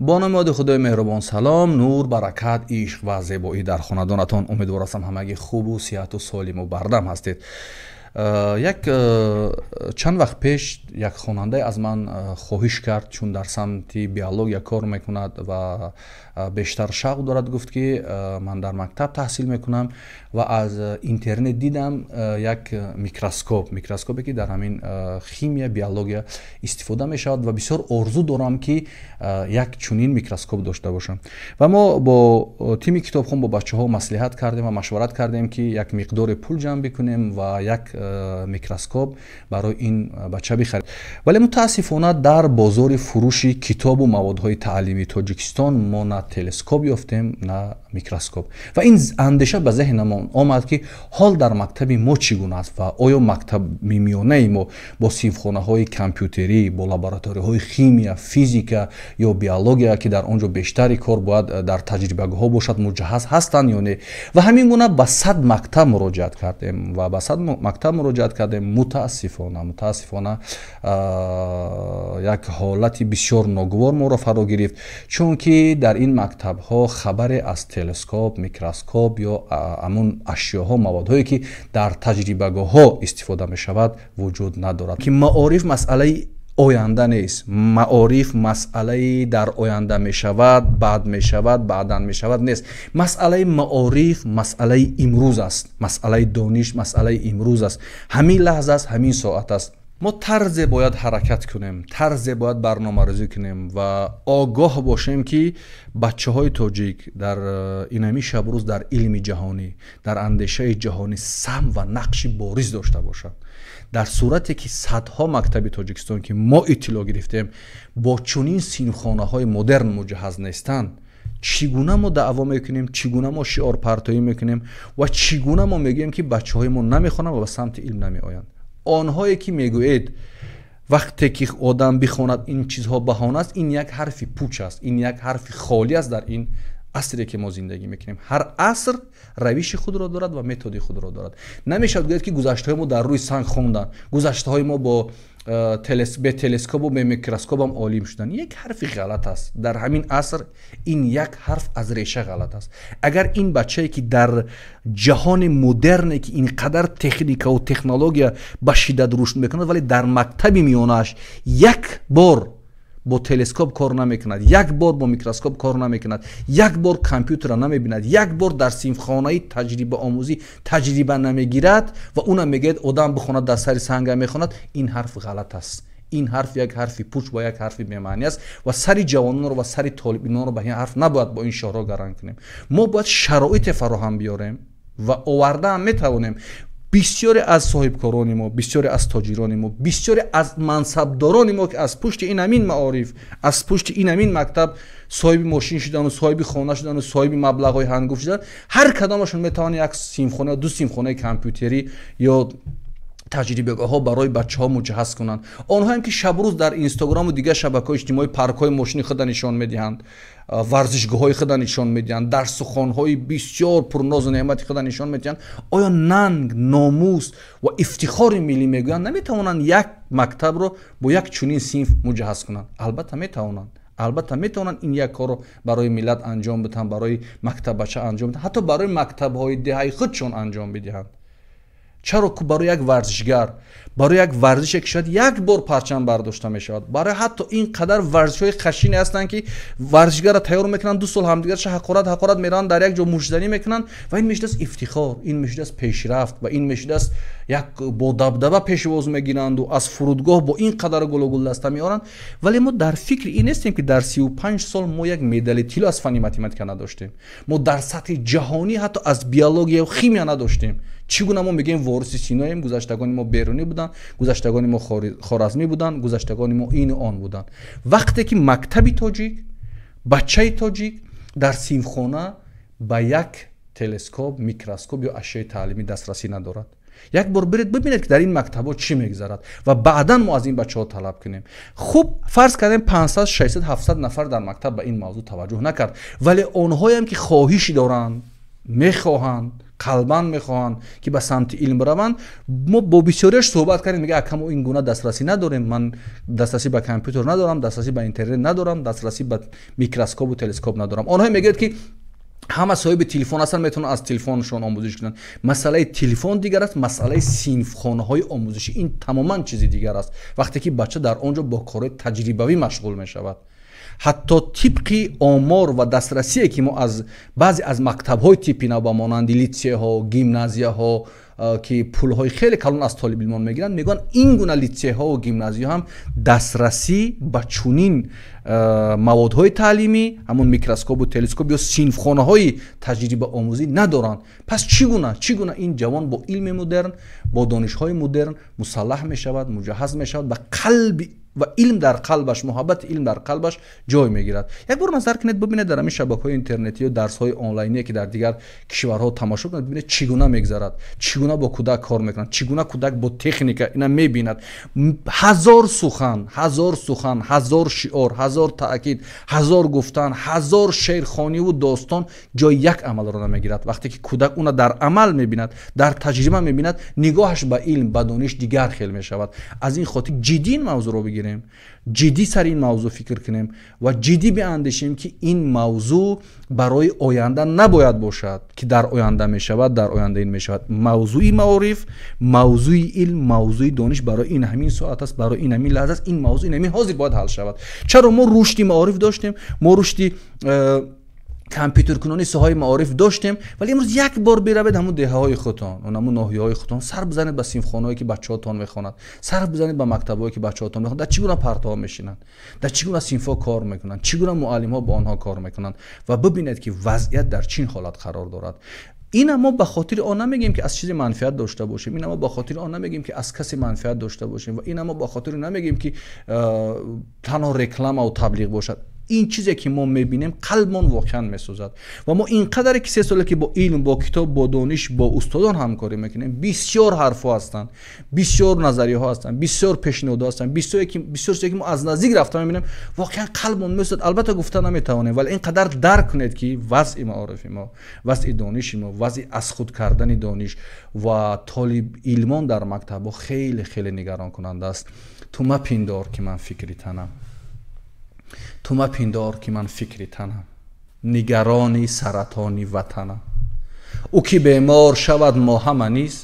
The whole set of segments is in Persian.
با نماد خدای مهربان سلام نور برکت عشق و زیبایی در خانه‌دانتان امیدوارم همگی خوب و صحت و سالم و بردم هستید Э, як э, чанд вақт пеш як хонандае аз ман э, хоҳиш кард чун дар самти биология кор мекунад ва бештар шавқ дорад гуфт ки ман дар мактаб таҳсил мекунам ва аз интернет дидам як микроскоп микроскопе ки дар ҳамин химия биология истифода мешавад ва бисёр орзу дорам ки як чунин микроскоп дошта бошам ва мо бо тими китобхон бо бачаҳо маслиҳат кардем ва машварат кардем ки як миқдори пул ҷамъ бикунем ва як میکروسکوپ برای این بچه بخرید ولی متاسفانه در بازار فروشی کتاب و موادهای تعلیمی تاجیکستان ما نه تلسکوپ یافتیم نه микроскоп ва ин андеша ба зеҳнамон омад ки ҳол дар мактаби мо чӣ гуна аст ва оё мактаби миёнаи мо бо синфхонаҳои компютерӣ бо лабораторияҳои химия физика ё биология ки дар онҷо бештари кор бояд э, дар таҷрибагоҳо бошад муҷаҳаз ҳастанд ё не ва ҳамин гуна ба сад мактаб муроҷиат кардем ва ба сад мактаб муроҷиат кардем мутаассифона мутаассифона э, як ҳолати бисёр ногувор моро фаро гирифт чунки дар ин мактабҳо хабаре аст تلسکوپ میکروسکوپ یا همون اشیاء ها مواد که در تجربه ها استفاده می شود وجود ندارد که معارف مسئله آینده نیست معارف مسئله در آینده می شود بعد می شود بعدا می شود نیست مسئله معارف مسئله امروز است مسئله دانش مسئله امروز است همین لحظه است همین ساعت است ما طرز باید حرکت کنیم طرز باید برنامه ریزی کنیم و آگاه باشیم که بچه های توجیک در اینمی شب روز در علم جهانی در اندیشه جهانی سم و نقش باریز داشته باشند در صورتی که صدها مکتب تاجیکستان که ما اطلاع گرفتیم با چنین سینخانه های مدرن مجهز نیستند چگونه ما دعوا میکنیم چگونه ما شعار پرتایی میکنیم و چگونه ما میگیم که بچه های ما نمیخوانند و به سمت علم نمیآیند آنهایی که میگوید وقتی که آدم بخواند این چیزها بهانه است این یک حرفی پوچ است این یک حرفی خالی است در این عصری که ما زندگی میکنیم هر عصر رویش خود را دارد و متد خود را دارد نمیشه گفت که گذشته ما در روی سنگ خوندن گذشته های ما با تلس به تلسکوپ و به میکروسکوپ هم عالم شدن یک حرفی غلط است در همین عصر این یک حرف از ریشه غلط است اگر این بچه که در جهان مدرن که اینقدر تکنیکا و تکنولوژی به شدت رشد میکند ولی در مکتب میانش یک بار با تلسکوپ کار نمیکند یک بار با میکروسکوپ کار نمیکند یک بار کامپیوتر را نمیبیند یک بار در سیمخانه تجربه آموزی تجربه نمیگیرد و اونم میگید ادم بخوند در سر سنگ میخواند این حرف غلط است این حرف یک حرفی پوچ و یک حرفی معنی است و سری جوانان رو و سری طالبینان رو به این حرف نباید با این شعارها گران کنیم ما باید شرایط فراهم بیاریم و آورده هم میتوانیم بسیاری از کاران ما بسیاری از تاجران ما بسیاری از منصبداران ما که از پشت این امین معارف از پشت این امین مکتب صاحب ماشین شدن و صاحب خانه شدن و صاحب مبلغ های هنگوف شدن هر کدامشون میتونه یک سیمخونه دو سیمخونه کامپیوتری یا ها برای بچه ها مجهز کنند آنها هم که شب روز در اینستاگرام و دیگه شبکه اجتماعی پارک های مشنی خود نشان میدهند ورزشگاه های خود نشان میدهند در سخن های بسیار پرناز و نعمتی خود نشان میدهند آیا ننگ ناموس و افتخار ملی نمی توانند یک مکتب را با یک چنین سینف مجهز کنند البته می توانند البته توانند این یک کار رو برای ملت انجام بدن برای مکتب بچه انجام بدن حتی برای مکتب های دهی خودشون انجام بدهند چرا که برای یک ورزشگر برای یک ورزش که شاید یک بار پرچم برداشته می شود برای حتی اینقدر ورزش های خشین هستند که ورزشگر را تیار میکنن دو سال همدیگر چه حقارت حقارت میرن در یک جا مجدنی میکنن و این میشه افتخار این میشه پیشرفت و این میشه як бо дабдаба пешвоз мегиранду аз фурудгоҳ бо ин қадар гулу гулдаста меоранд вале мо дар фикри ин нестем ки дар 35 сол мо як медали тилу аз фанни математика надоштем мо дар сатҳи ҷаҳонӣ ҳатто аз биология химия надоштем чӣ гуна мо мегӯем вориси синоем гузаштагони мо берунӣ буданд гузаштагони мо хоразмӣ буданд гузаштагони мо ину он буданд вақте ки мактаби тоҷик бачаи тоҷик дар синфхона ба як телескоп микроскоп ё ашёи таълимӣ дастрасӣ надорад یک بار برید ببینید که در این مکتب ها چی میگذرد و بعدا ما از این بچه ها طلب کنیم خوب فرض کردیم 500 600 700 نفر در مکتب به این موضوع توجه نکرد ولی اونهایی هم که خواهشی دارند میخواهند قلبا میخواهند که به سمت علم بروند ما با بسیاریش صحبت کردیم میگه اکم این گونه دسترسی نداریم من دسترسی به کامپیوتر ندارم دسترسی به اینترنت ندارم دسترسی به میکروسکوپ و تلسکوپ ندارم اونها میگید که همه صاحب تلفن اصلا میتونن از تلفنشون آموزش کنن مسئله تلفن دیگر است مسئله خانه های آموزشی این تماما چیزی دیگر است وقتی که بچه در آنجا با کار تجربوی مشغول می شود حتی طبقی آمار و دسترسی که ما از بعضی از مکتب های تیپی نو مانند لیتسیه ها گیمنازیه ها که های خیلی کلون از طالب علمان میگیرن میگن این گونه لیسه ها و گیمنازی هم دسترسی با چونین موادهای تعلیمی همون میکروسکوپ و تلسکوپ یا سینفخانه های تجربه آموزی ندارند پس چگونه چگونه این جوان با علم مدرن با دانش های مدرن مسلح می شود مجهز می شود به و علم در قلبش محبت علم در قلبش جای میگیرد یک بار نظر کنید ببینید در همین شبکه‌های اینترنتی و درس‌های آنلاینی که در دیگر کشورها تماشا کنید ببینید چگونه میگذرد چگونه با کودک کار میکنند چگونه کودک با تکنیک اینا میبیند هزار سخن هزار سخن هزار شعار هزار تاکید هزار گفتن هزار شعرخوانی و داستان جای یک عمل را نمیگیرد وقتی که کودک اونا در عمل میبیند در تجربه میبیند نگاهش به علم به دانش دیگر خیل میشود از این خاطر موضوع رو بگیریم جدی سر این موضوع فکر کنیم و جدی بیاندیشیم که این موضوع برای آینده نباید باشد که در آینده می شود در آینده این می شود موضوع معارف موضوع علم موضوعی دانش برای این همین ساعت است برای این همین لحظه است این موضوع این همین حاضر باید حل شود چرا ما روشتی معارف داشتیم ما روشتی... کنونی های معارف داشتیم ولی امروز یک بار بیروید همون دهه های خودتان و همون ناحیه های خودتان سر بزنید به سیمخانه که بچه هاتان میخواند، سر بزنید به مکتب که بچه هاتان میخوانند در چگونه پرتا میشینند در چگونه سینفا کار میکنند چگونه معلم ها با آنها کار میکنند و ببینید که وضعیت در چین حالت قرار دارد این ما به خاطر آن نمیگیم که از چیزی منفیت داشته باشیم این ما به خاطر آن نمیگیم که از کسی منفیت داشته باشیم و این ما به خاطر نمیگیم که تنها رکلام و تبلیغ باشد این چیزی که ما میبینیم قلبمون واقعا میسوزد و ما اینقدر که سه ساله که با علم با کتاب با دانش با استادان همکاری میکنیم بسیار حرفها هستن، بسیار نظریه ها هستن، بسیار پیشنهاد هستن بسیار که بسیار که ما از نزدیک رفتم میبینیم واقعا قلبمون میسوزد البته گفتن نمیتونه ولی اینقدر درک کنید که وضع معارف ما وضع دانش ما وضع از خود کردن دانش و طالب علمان در مکتب خیلی خیلی نگران کننده است تو پیندار که من فکری ту мапиндор ки ман фикри танам нигарони саратони ватанам ӯ ки бемор шавад мо ҳама низ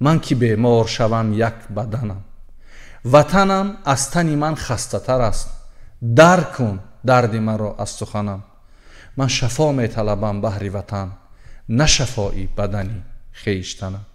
ман ки бемор шавам як баданам ватанам аз тани ман хастатар аст дар кун дарди маро аз суханам ман шафо металабам баҳри ватан на шафои бадани хештанам